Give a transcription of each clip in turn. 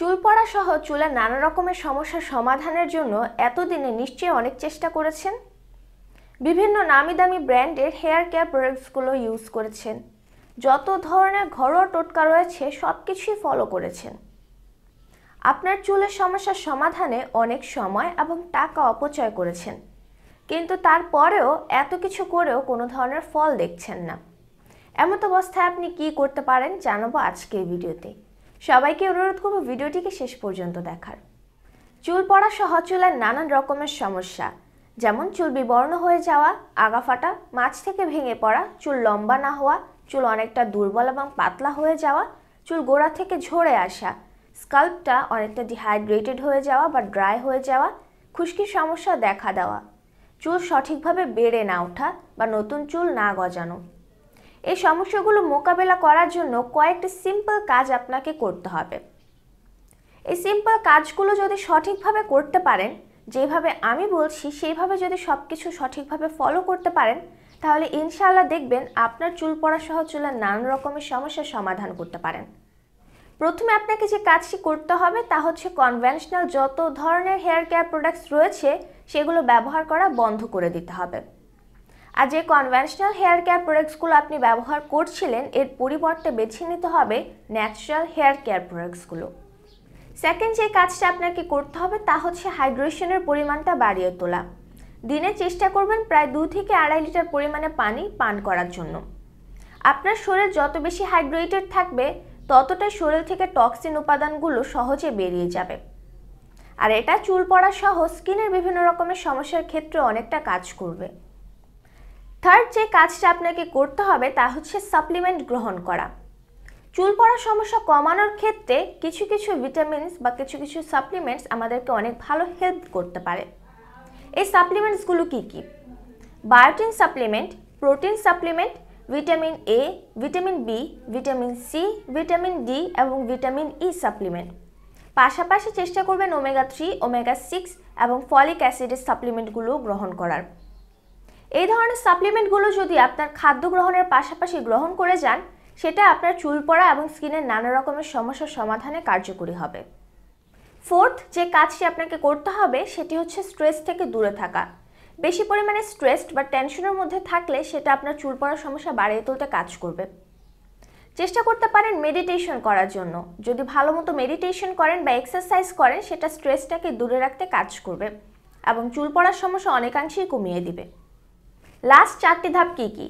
চুল পড়া সহ চুলের নানা রকমের সমস্যা সমাধানের জন্য এতদিনে নিশ্চয়ই অনেক চেষ্টা করেছেন বিভিন্ন নামি দামি ব্র্যান্ডের হেয়ার কেয়ার প্রোডাক্টসগুলো ইউজ করেছেন যত ধরনের ঘরোয়া টোটকা রয়েছে সব কিছুই ফলো করেছেন আপনার চুলের সমস্যার সমাধানে অনেক সময় এবং টাকা অপচয় করেছেন কিন্তু তারপরেও এত কিছু করেও কোনো ধরনের ফল দেখছেন না এমত অবস্থায় আপনি কি করতে পারেন জানাবো আজকের ভিডিওতে সবাইকে অনুরোধ করব ভিডিওটিকে শেষ পর্যন্ত দেখার চুল পড়া সহ চুলের নানান রকমের সমস্যা যেমন চুল বিবর্ণ হয়ে যাওয়া আগা ফাটা মাছ থেকে ভেঙে পড়া চুল লম্বা না হওয়া চুল অনেকটা দুর্বল এবং পাতলা হয়ে যাওয়া চুল গোড়া থেকে ঝরে আসা স্কাল্পটা অনেকটা ডিহাইড্রেটেড হয়ে যাওয়া বা ড্রাই হয়ে যাওয়া খুশকির সমস্যা দেখা দেওয়া চুল সঠিকভাবে বেড়ে না ওঠা বা নতুন চুল না গজানো এই সমস্যাগুলো মোকাবেলা করার জন্য কয়েকটি সিম্পল কাজ আপনাকে করতে হবে এই সিম্পল কাজগুলো যদি সঠিকভাবে করতে পারেন যেভাবে আমি বলছি সেইভাবে যদি সব কিছু সঠিকভাবে ফলো করতে পারেন তাহলে ইনশাল্লাহ দেখবেন আপনার চুল পড়া সহ চুলের নানান রকমের সমস্যার সমাধান করতে পারেন প্রথমে আপনাকে যে কাজটি করতে হবে তা হচ্ছে কনভেনশনাল যত ধরনের হেয়ার কেয়ার প্রোডাক্টস রয়েছে সেগুলো ব্যবহার করা বন্ধ করে দিতে হবে আর যে কনভেনশনাল হেয়ার কেয়ার প্রোডাক্টসগুলো আপনি ব্যবহার করছিলেন এর পরিবর্তে বেছে নিতে হবে ন্যাচারাল হেয়ার কেয়ার প্রোডাক্টসগুলো সেকেন্ড যে কাজটা আপনাকে করতে হবে তা হচ্ছে হাইড্রেশনের পরিমাণটা বাড়িয়ে তোলা দিনে চেষ্টা করবেন প্রায় দু থেকে আড়াই লিটার পরিমাণে পানি পান করার জন্য আপনার শরীর যত বেশি হাইড্রেটেড থাকবে ততটা শরীর থেকে টক্সিন উপাদানগুলো সহজে বেরিয়ে যাবে আর এটা চুল পড়া সহ স্কিনের বিভিন্ন রকমের সমস্যার ক্ষেত্রে অনেকটা কাজ করবে থার্ড যে কাজটা আপনাকে করতে হবে তা হচ্ছে সাপ্লিমেন্ট গ্রহণ করা চুল পড়ার সমস্যা কমানোর ক্ষেত্রে কিছু কিছু ভিটামিনস বা কিছু কিছু সাপ্লিমেন্টস আমাদেরকে অনেক ভালো হেল্প করতে পারে এই সাপ্লিমেন্টসগুলো কি কি biotin supplement protein supplement vitamin A vitamin B vitamin C vitamin D এবং ভিটামিন ই সাপ্লিমেন্ট পাশাপাশি চেষ্টা করবেন ওমেগা থ্রি ওমেগা সিক্স এবং ফলিক অ্যাসিডের সাপ্লিমেন্টগুলো গ্রহণ করার এই ধরনের সাপ্লিমেন্টগুলো যদি আপনার খাদ্য গ্রহণের পাশাপাশি গ্রহণ করে যান সেটা আপনার চুল পড়া এবং স্কিনের নানা রকমের সমস্যার সমাধানে কার্যকরী হবে ফোর্থ যে কাজটি আপনাকে করতে হবে সেটি হচ্ছে স্ট্রেস থেকে দূরে থাকা বেশি পরিমাণে স্ট্রেসড বা টেনশনের মধ্যে থাকলে সেটা আপনার চুল পড়ার সমস্যা বাড়িয়ে তুলতে কাজ করবে চেষ্টা করতে পারেন মেডিটেশন করার জন্য যদি ভালো মতো মেডিটেশন করেন বা এক্সারসাইজ করেন সেটা স্ট্রেসটাকে দূরে রাখতে কাজ করবে এবং চুল পড়ার সমস্যা অনেকাংশেই কমিয়ে দিবে লাস্ট চারটি ধাপ কি কি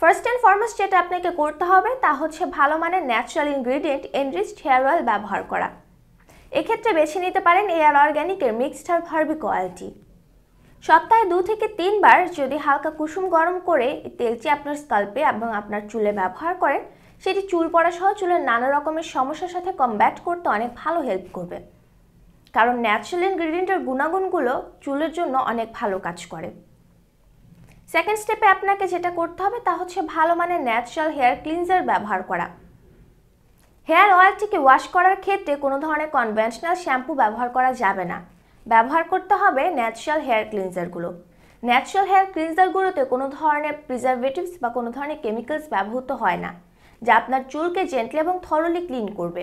ফার্স্ট অ্যান্ড ফরমোস্ট যেটা আপনাকে করতে হবে তা হচ্ছে ভালো মানের natural ingredient enrich hair oil ব্যবহার করা এক্ষেত্রে বেছে নিতে পারেন এয়ার অর্গ্যানিকের মিক্সড হার্ব হার্বিক অয়েলটি সপ্তাহে দু থেকে তিনবার যদি হালকা কুসুম গরম করে তেলটি আপনার স্কাল্পে এবং আপনার চুলে ব্যবহার করেন সেটি চুল পড়া সহ চুলের নানা রকমের সমস্যার সাথে কমব্যাট করতে অনেক ভালো হেল্প করবে কারণ ন্যাচারাল ইনগ্রিডিয়েন্টের গুণাগুণগুলো চুলের জন্য অনেক ভালো কাজ করে সেকেন্ড স্টেপে আপনাকে যেটা করতে হবে তা হচ্ছে ভালো মানের ন্যাচারাল হেয়ার ক্লিনজার ব্যবহার করা হেয়ার অয়েলটিকে ওয়াশ করার ক্ষেত্রে কোনো ধরনের কনভেনশনাল শ্যাম্পু ব্যবহার করা যাবে না ব্যবহার করতে হবে ন্যাচারাল হেয়ার ক্লিনজারগুলো ন্যাচারাল হেয়ার ক্লিনজারগুলোতে কোনো ধরনের প্রিজারভেটিভস বা কোনো ধরনের কেমিক্যালস ব্যবহৃত হয় না যা আপনার চুলকে জেন্টলি এবং থরলি ক্লিন করবে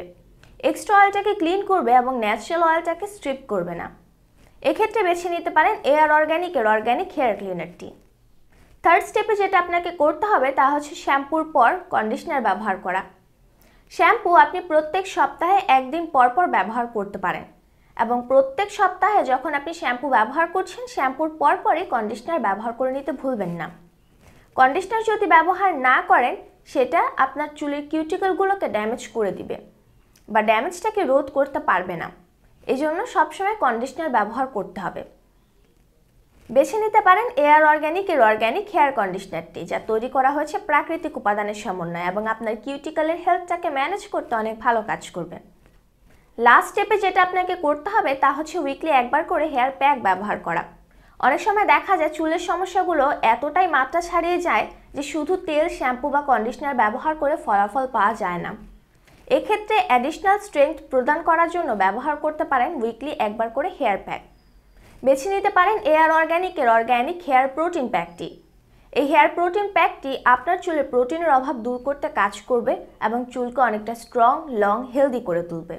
এক্সট্রা অয়েলটাকে ক্লিন করবে এবং ন্যাচারাল অয়েলটাকে স্ট্রিপ করবে না এক্ষেত্রে বেছে নিতে পারেন এয়ার অর্গ্যানিকের অর্গ্যানিক হেয়ার ক্লিনারটি থার্ড স্টেপে যেটা আপনাকে করতে হবে তা হচ্ছে শ্যাম্পুর পর কন্ডিশনার ব্যবহার করা শ্যাম্পু আপনি প্রত্যেক সপ্তাহে একদিন পরপর ব্যবহার করতে পারেন এবং প্রত্যেক সপ্তাহে যখন আপনি শ্যাম্পু ব্যবহার করছেন শ্যাম্পুর পরপরই কন্ডিশনার ব্যবহার করে নিতে ভুলবেন না কন্ডিশনার যদি ব্যবহার না করেন সেটা আপনার চুলের কিউটিকলগুলোকে ড্যামেজ করে দিবে বা ড্যামেজটাকে রোধ করতে পারবে না এই জন্য সবসময় কন্ডিশনার ব্যবহার করতে হবে বেছে নিতে পারেন এয়ার অর্গ্যানিক এর অর্গ্যানিক হেয়ার কন্ডিশনারটি যা তৈরি করা হয়েছে প্রাকৃতিক উপাদানের সমন্বয় এবং আপনার কিউটিক্যালের হেলথটাকে ম্যানেজ করতে অনেক ভালো কাজ করবে লাস্ট স্টেপে যেটা আপনাকে করতে হবে তা হচ্ছে উইকলি একবার করে হেয়ার প্যাক ব্যবহার করা অনেক সময় দেখা যায় চুলের সমস্যাগুলো এতটাই মাত্রা ছাড়িয়ে যায় যে শুধু তেল শ্যাম্পু বা কন্ডিশনার ব্যবহার করে ফলাফল পাওয়া যায় না এক্ষেত্রে অ্যাডিশনাল স্ট্রেংথ প্রদান করার জন্য ব্যবহার করতে পারেন উইকলি একবার করে হেয়ার প্যাক বেছে নিতে পারেন এয়ার অর্গ্যানিকের অর্গ্যানিক হেয়ার প্রোটিন প্যাকটি এই হেয়ার প্রোটিন প্যাকটি আপনার চুলের প্রোটিনের অভাব দূর করতে কাজ করবে এবং চুলকে অনেকটা স্ট্রং লং হেলদি করে তুলবে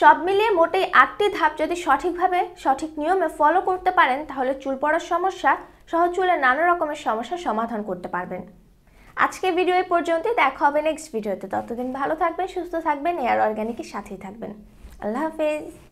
সব মিলিয়ে মোটেই আটটি ধাপ যদি সঠিকভাবে সঠিক নিয়মে ফলো করতে পারেন তাহলে চুল পড়ার সমস্যা সহ চুলের নানা রকমের সমস্যার সমাধান করতে পারবেন আজকে ভিডিও এই পর্যন্তই দেখা হবে নেক্সট ভিডিওতে ততদিন ভালো থাকবেন সুস্থ থাকবেন এয়ার অর্গ্যানিকের সাথেই থাকবেন আল্লাহ হাফেজ